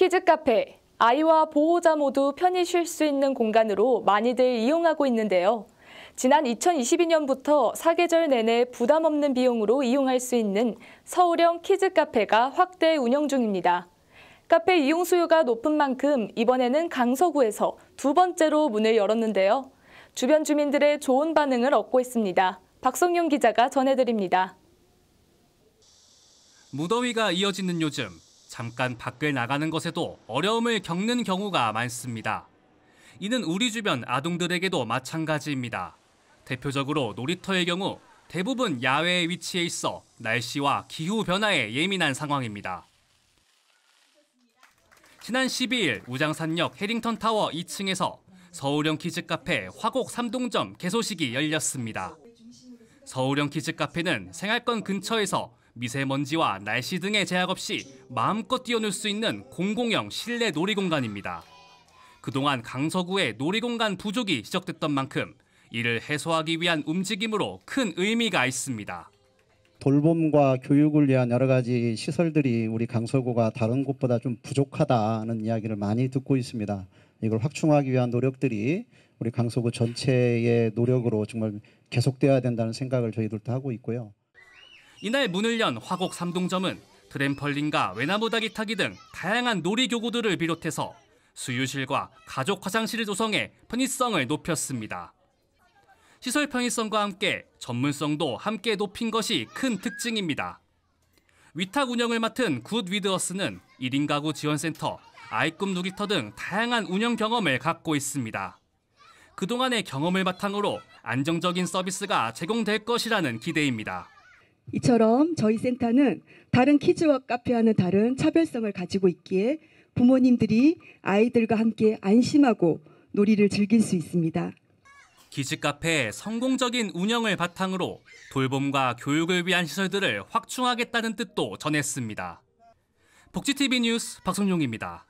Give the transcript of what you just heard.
키즈 카페, 아이와 보호자 모두 편히 쉴 수 있는 공간으로 많이들 이용하고 있는데요. 지난 2022년부터 사계절 내내 부담 없는 비용으로 이용할 수 있는 서울형 키즈 카페가 확대 운영 중입니다. 카페 이용 수요가 높은 만큼 이번에는 강서구에서 두 번째로 문을 열었는데요. 주변 주민들의 좋은 반응을 얻고 있습니다. 박성용 기자가 전해드립니다. 무더위가 이어지는 요즘 잠깐 밖을 나가는 것에도 어려움을 겪는 경우가 많습니다. 이는 우리 주변 아동들에게도 마찬가지입니다. 대표적으로 놀이터의 경우 대부분 야외에 위치해 있어 날씨와 기후 변화에 예민한 상황입니다. 지난 12일 우장산역 해링턴 타워 2층에서 서울형 키즈 카페 화곡 3동점 개소식이 열렸습니다. 서울형 키즈 카페는 생활권 근처에서 미세먼지와 날씨 등의 제약 없이 마음껏 뛰어놀 수 있는 공공형 실내 놀이공간입니다. 그동안 강서구의 놀이공간 부족이 시작됐던 만큼 이를 해소하기 위한 움직임으로 큰 의미가 있습니다. 돌봄과 교육을 위한 여러 가지 시설들이 우리 강서구가 다른 곳보다 좀 부족하다는 이야기를 많이 듣고 있습니다. 이걸 확충하기 위한 노력들이 우리 강서구 전체의 노력으로 정말 계속돼야 된다는 생각을 저희들도 하고 있고요. 이날 문을 연 화곡 삼동점은 트램펄린과 외나무다기 타기 등 다양한 놀이교구들을 비롯해서 수유실과 가족 화장실을 조성해 편의성을 높였습니다. 시설 편의성과 함께 전문성도 함께 높인 것이 큰 특징입니다. 위탁 운영을 맡은 굿 위드어스는 1인 가구 지원센터, 아이꿈 누기터 등 다양한 운영 경험을 갖고 있습니다. 그동안의 경험을 바탕으로 안정적인 서비스가 제공될 것이라는 기대입니다. 이처럼 저희 센터는 다른 키즈와 카페와는 다른 차별성을 가지고 있기에 부모님들이 아이들과 함께 안심하고 놀이를 즐길 수 있습니다. 키즈 카페의 성공적인 운영을 바탕으로 돌봄과 교육을 위한 시설들을 확충하겠다는 뜻도 전했습니다. 복지TV 뉴스 박성용입니다.